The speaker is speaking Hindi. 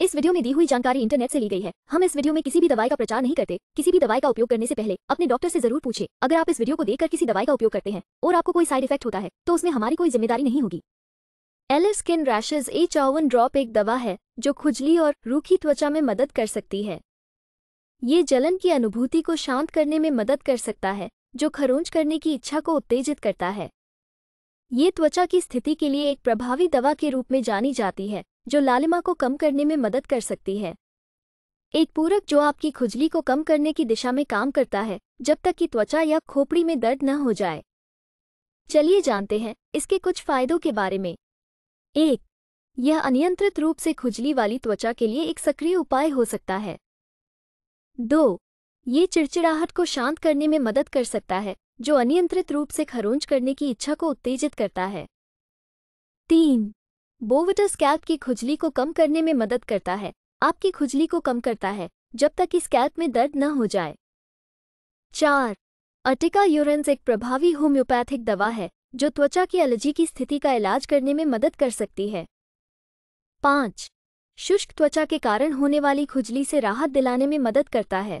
इस वीडियो में दी हुई जानकारी इंटरनेट से ली गई है हम इस वीडियो में किसी भी दवाई का प्रचार नहीं करते किसी भी दवाई का उपयोग करने से पहले अपने डॉक्टर से जरूर पूछे अगर आप इस वीडियो को देखकर किसी दवाई का उपयोग करते हैं और आपको कोई साइड इफेक्ट होता है तो उसमें हमारी कोई जिम्मेदारी नहीं होगी एलर स्किन रैशेज ए चौवन ड्रॉप एक दवा है जो खुजली और रूखी त्वचा में मदद कर सकती है ये जलन की अनुभूति को शांत करने में मदद कर सकता है जो खरोंच करने की इच्छा को उत्तेजित करता है ये त्वचा की स्थिति के लिए एक प्रभावी दवा के रूप में जानी जाती है जो लालिमा को कम करने में मदद कर सकती है एक पूरक जो आपकी खुजली को कम करने की दिशा में काम करता है जब तक कि त्वचा या खोपड़ी में दर्द न हो जाए चलिए जानते हैं इसके कुछ फायदों के बारे में एक यह अनियंत्रित रूप से खुजली वाली त्वचा के लिए एक सक्रिय उपाय हो सकता है दो ये चिड़चिड़ाहट को शांत करने में मदद कर सकता है जो अनियंत्रित रूप से खरोंच करने की इच्छा को उत्तेजित करता है तीन बोविटस स्कैल्प की खुजली को कम करने में मदद करता है आपकी खुजली को कम करता है जब तक कि स्कैल्प में दर्द न हो जाए चार अटिका यूरेंस एक प्रभावी होम्योपैथिक दवा है जो त्वचा की एलर्जी की स्थिति का इलाज करने में मदद कर सकती है पाँच शुष्क त्वचा के कारण होने वाली खुजली से राहत दिलाने में मदद करता है